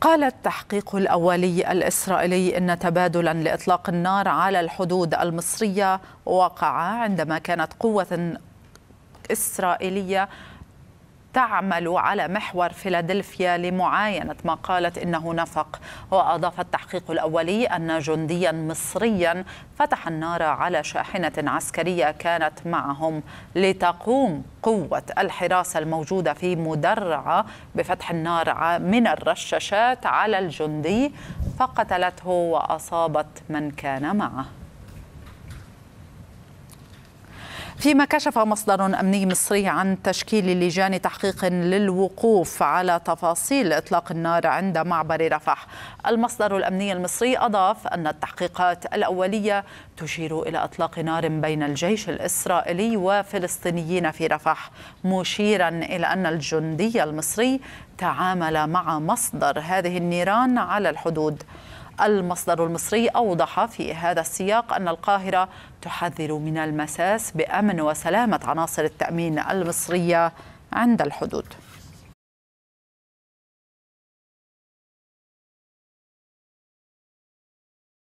قال التحقيق الاولي الاسرائيلي ان تبادلا لاطلاق النار على الحدود المصريه وقع عندما كانت قوه اسرائيليه تعمل على محور فيلادلفيا لمعاينة ما قالت إنه نفق وأضاف التحقيق الأولي أن جنديا مصريا فتح النار على شاحنة عسكرية كانت معهم لتقوم قوة الحراسة الموجودة في مدرعة بفتح النار من الرشاشات على الجندي فقتلته وأصابت من كان معه فيما كشف مصدر أمني مصري عن تشكيل لجان تحقيق للوقوف على تفاصيل إطلاق النار عند معبر رفح المصدر الأمني المصري أضاف أن التحقيقات الأولية تشير إلى إطلاق نار بين الجيش الإسرائيلي وفلسطينيين في رفح مشيرا إلى أن الجندي المصري تعامل مع مصدر هذه النيران على الحدود المصدر المصري أوضح في هذا السياق أن القاهرة تحذر من المساس بأمن وسلامة عناصر التأمين المصرية عند الحدود